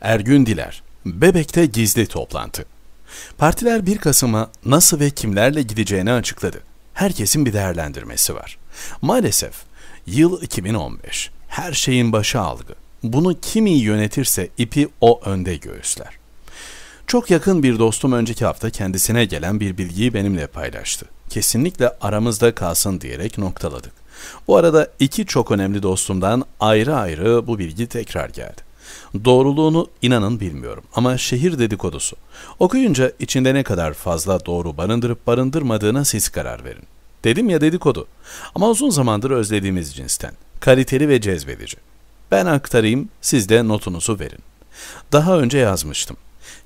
Ergün Diler, Bebek'te gizli toplantı. Partiler 1 Kasım'a nasıl ve kimlerle gideceğini açıkladı. Herkesin bir değerlendirmesi var. Maalesef yıl 2015. Her şeyin başı algı. Bunu kim iyi yönetirse ipi o önde göğüsler. Çok yakın bir dostum önceki hafta kendisine gelen bir bilgiyi benimle paylaştı. Kesinlikle aramızda kalsın diyerek noktaladık. Bu arada iki çok önemli dostumdan ayrı ayrı bu bilgi tekrar geldi. Doğruluğunu inanın bilmiyorum ama şehir dedikodusu. Okuyunca içinde ne kadar fazla doğru barındırıp barındırmadığına siz karar verin. Dedim ya dedikodu. Ama uzun zamandır özlediğimiz cinsten. Kaliteli ve cezbedici. Ben aktarayım, siz de notunuzu verin. Daha önce yazmıştım.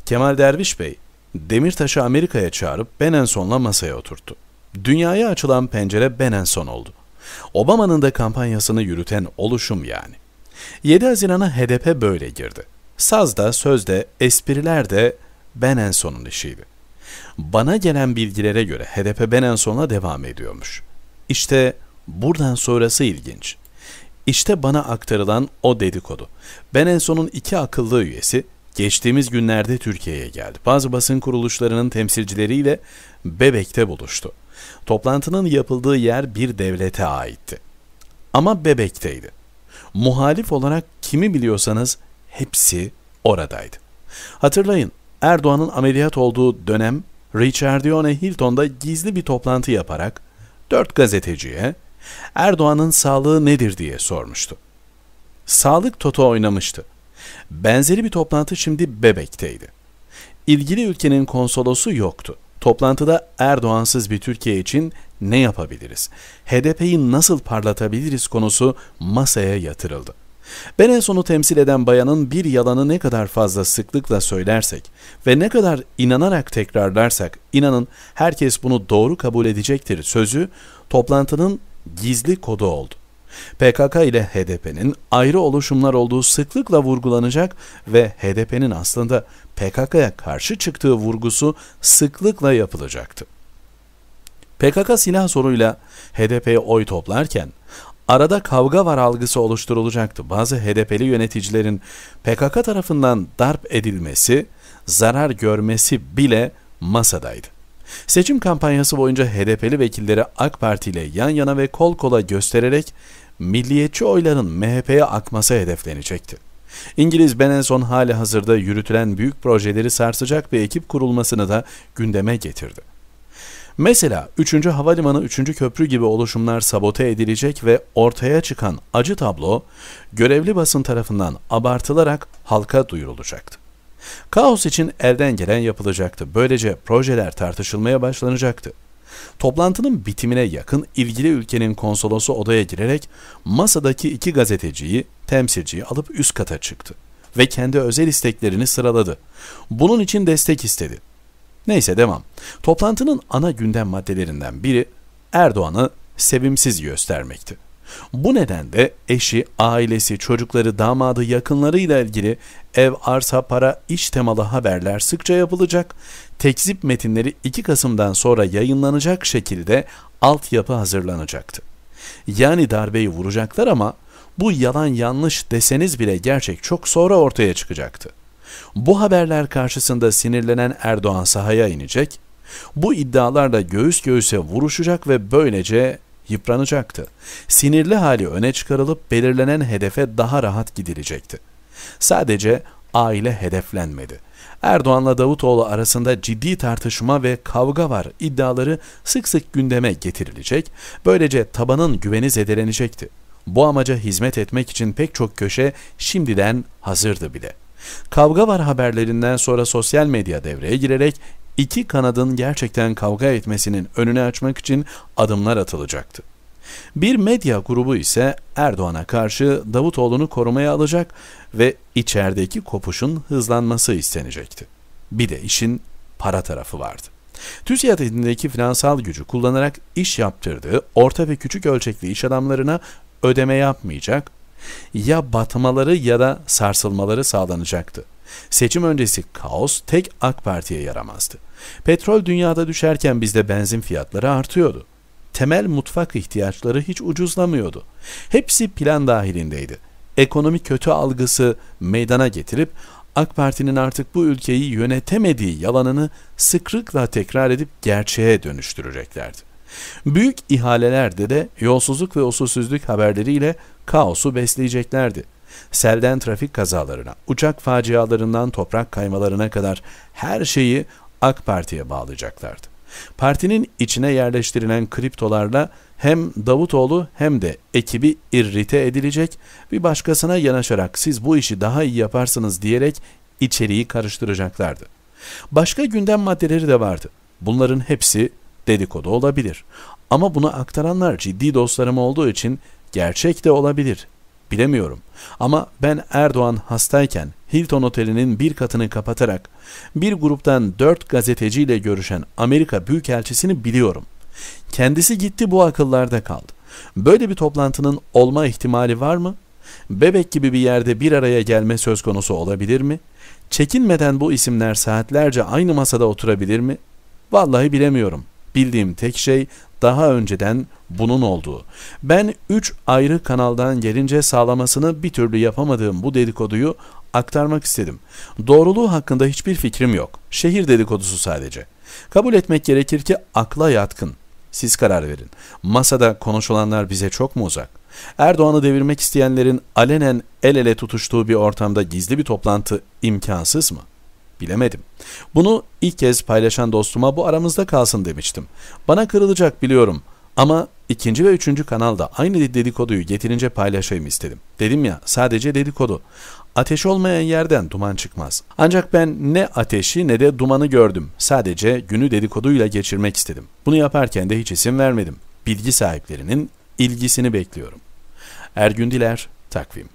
Kemal Derviş Bey, Demirtaş'ı Amerika'ya çağırıp Benenson'la masaya oturttu. Dünyaya açılan pencere Benenson oldu. Obama'nın da kampanyasını yürüten oluşum yani. 7 Haziran'a HDP böyle girdi. Saz da, söz de, espriler de Ben Enson'un işiydi. Bana gelen bilgilere göre HDP Ben Enson'la devam ediyormuş. İşte buradan sonrası ilginç. İşte bana aktarılan o dedikodu. Ben Enson'un iki akıllı üyesi geçtiğimiz günlerde Türkiye'ye geldi. Bazı basın kuruluşlarının temsilcileriyle Bebek'te buluştu. Toplantının yapıldığı yer bir devlete aitti. Ama Bebek'teydi muhalif olarak kimi biliyorsanız hepsi oradaydı. Hatırlayın Erdoğan'ın ameliyat olduğu dönem Richardione Hilton'da gizli bir toplantı yaparak dört gazeteciye Erdoğan'ın sağlığı nedir diye sormuştu. Sağlık toto oynamıştı. Benzeri bir toplantı şimdi Bebek'teydi. İlgili ülkenin konsolosu yoktu. Toplantıda Erdoğansız bir Türkiye için ne yapabiliriz? HDP'yi nasıl parlatabiliriz konusu masaya yatırıldı. Ben en sonu temsil eden bayanın bir yalanı ne kadar fazla sıklıkla söylersek ve ne kadar inanarak tekrarlarsak inanın herkes bunu doğru kabul edecektir sözü toplantının gizli kodu oldu. PKK ile HDP'nin ayrı oluşumlar olduğu sıklıkla vurgulanacak ve HDP'nin aslında PKK'ya karşı çıktığı vurgusu sıklıkla yapılacaktı. PKK silah soruyla HDP'ye oy toplarken arada kavga var algısı oluşturulacaktı. Bazı HDP'li yöneticilerin PKK tarafından darp edilmesi, zarar görmesi bile masadaydı. Seçim kampanyası boyunca HDP'li vekilleri AK Parti ile yan yana ve kol kola göstererek milliyetçi oyların MHP'ye akması hedeflenecekti. İngiliz Benenson hali hazırda yürütülen büyük projeleri sarsacak bir ekip kurulmasını da gündeme getirdi. Mesela 3. Havalimanı 3. Köprü gibi oluşumlar sabote edilecek ve ortaya çıkan acı tablo görevli basın tarafından abartılarak halka duyurulacaktı. Kaos için elden gelen yapılacaktı. Böylece projeler tartışılmaya başlanacaktı. Toplantının bitimine yakın ilgili ülkenin konsolosu odaya girerek masadaki iki gazeteciyi, temsilciyi alıp üst kata çıktı ve kendi özel isteklerini sıraladı. Bunun için destek istedi. Neyse devam. Toplantının ana gündem maddelerinden biri Erdoğan'ı sevimsiz göstermekti. Bu nedenle eşi, ailesi, çocukları, damadı, yakınları ile ilgili ev, arsa, para, iş temalı haberler sıkça yapılacak. Tekzip metinleri 2 Kasım'dan sonra yayınlanacak şekilde altyapı hazırlanacaktı. Yani darbeyi vuracaklar ama bu yalan yanlış deseniz bile gerçek çok sonra ortaya çıkacaktı. Bu haberler karşısında sinirlenen Erdoğan sahaya inecek, bu iddialarla göğüs göğüse vuruşacak ve böylece yıpranacaktı. Sinirli hali öne çıkarılıp belirlenen hedefe daha rahat gidilecekti. Sadece aile hedeflenmedi. Erdoğan'la Davutoğlu arasında ciddi tartışma ve kavga var iddiaları sık sık gündeme getirilecek, böylece tabanın güveni zedelenecekti. Bu amaca hizmet etmek için pek çok köşe şimdiden hazırdı bile. Kavga var haberlerinden sonra sosyal medya devreye girerek iki kanadın gerçekten kavga etmesinin önünü açmak için adımlar atılacaktı. Bir medya grubu ise Erdoğan'a karşı Davutoğlu'nu korumaya alacak ve içerideki kopuşun hızlanması istenecekti. Bir de işin para tarafı vardı. TÜSİAD elindeki finansal gücü kullanarak iş yaptırdığı orta ve küçük ölçekli iş adamlarına ödeme yapmayacak, ya batmaları ya da sarsılmaları sağlanacaktı. Seçim öncesi kaos tek AK Parti'ye yaramazdı. Petrol dünyada düşerken bizde benzin fiyatları artıyordu. Temel mutfak ihtiyaçları hiç ucuzlamıyordu. Hepsi plan dahilindeydi. Ekonomi kötü algısı meydana getirip AK Parti'nin artık bu ülkeyi yönetemediği yalanını sıklıkla tekrar edip gerçeğe dönüştüreceklerdi. Büyük ihalelerde de yolsuzluk ve usulsüzlük haberleriyle kaosu besleyeceklerdi selden trafik kazalarına, uçak facialarından toprak kaymalarına kadar her şeyi AK Parti'ye bağlayacaklardı. Partinin içine yerleştirilen kriptolarla hem Davutoğlu hem de ekibi irrite edilecek, bir başkasına yanaşarak siz bu işi daha iyi yaparsınız diyerek içeriği karıştıracaklardı. Başka gündem maddeleri de vardı. Bunların hepsi dedikodu olabilir. Ama bunu aktaranlar ciddi dostlarım olduğu için gerçek de olabilir Bilemiyorum. Ama ben Erdoğan hastayken Hilton Oteli'nin bir katını kapatarak bir gruptan dört gazeteciyle görüşen Amerika Büyükelçisini biliyorum. Kendisi gitti bu akıllarda kaldı. Böyle bir toplantının olma ihtimali var mı? Bebek gibi bir yerde bir araya gelme söz konusu olabilir mi? Çekinmeden bu isimler saatlerce aynı masada oturabilir mi? Vallahi bilemiyorum. Bildiğim tek şey daha önceden bunun olduğu. Ben 3 ayrı kanaldan gelince sağlamasını bir türlü yapamadığım bu dedikoduyu aktarmak istedim. Doğruluğu hakkında hiçbir fikrim yok. Şehir dedikodusu sadece. Kabul etmek gerekir ki akla yatkın. Siz karar verin. Masada konuşulanlar bize çok mu uzak? Erdoğan'ı devirmek isteyenlerin alenen el ele tutuştuğu bir ortamda gizli bir toplantı imkansız mı?'' Bilemedim. Bunu ilk kez paylaşan dostuma bu aramızda kalsın demiştim. Bana kırılacak biliyorum ama ikinci ve üçüncü kanalda aynı dedikoduyu getirince paylaşayım istedim. Dedim ya sadece dedikodu. Ateş olmayan yerden duman çıkmaz. Ancak ben ne ateşi ne de dumanı gördüm. Sadece günü dedikoduyla geçirmek istedim. Bunu yaparken de hiç isim vermedim. Bilgi sahiplerinin ilgisini bekliyorum. Ergün Diler, Takvim